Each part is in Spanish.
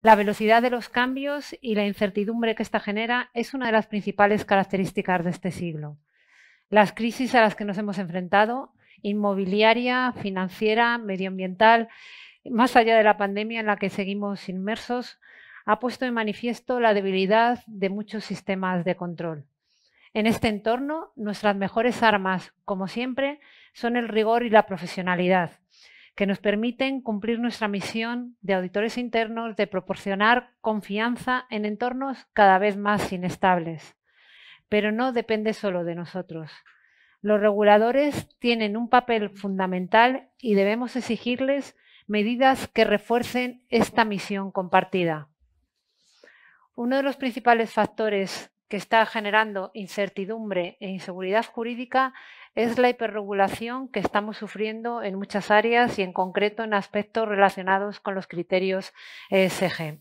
La velocidad de los cambios y la incertidumbre que esta genera es una de las principales características de este siglo. Las crisis a las que nos hemos enfrentado, inmobiliaria, financiera, medioambiental, más allá de la pandemia en la que seguimos inmersos, ha puesto de manifiesto la debilidad de muchos sistemas de control. En este entorno, nuestras mejores armas, como siempre, son el rigor y la profesionalidad que nos permiten cumplir nuestra misión de auditores internos de proporcionar confianza en entornos cada vez más inestables. Pero no depende solo de nosotros. Los reguladores tienen un papel fundamental y debemos exigirles medidas que refuercen esta misión compartida. Uno de los principales factores que está generando incertidumbre e inseguridad jurídica es la hiperregulación que estamos sufriendo en muchas áreas y en concreto en aspectos relacionados con los criterios ESG.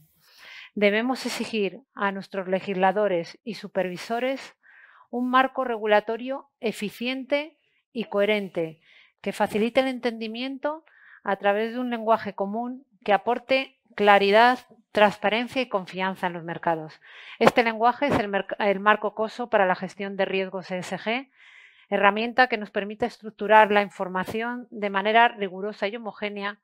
Debemos exigir a nuestros legisladores y supervisores un marco regulatorio eficiente y coherente que facilite el entendimiento a través de un lenguaje común que aporte claridad, transparencia y confianza en los mercados. Este lenguaje es el, marco COSO para la gestión de riesgos ESG, herramienta que nos permite estructurar la información de manera rigurosa y homogénea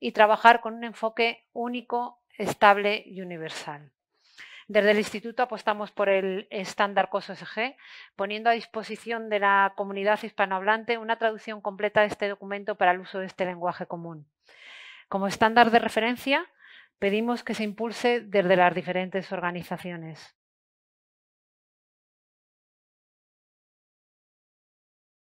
y trabajar con un enfoque único, estable y universal. Desde el Instituto apostamos por el estándar COSO-ESG, poniendo a disposición de la comunidad hispanohablante una traducción completa de este documento para el uso de este lenguaje común. Como estándar de referencia, pedimos que se impulse desde las diferentes organizaciones.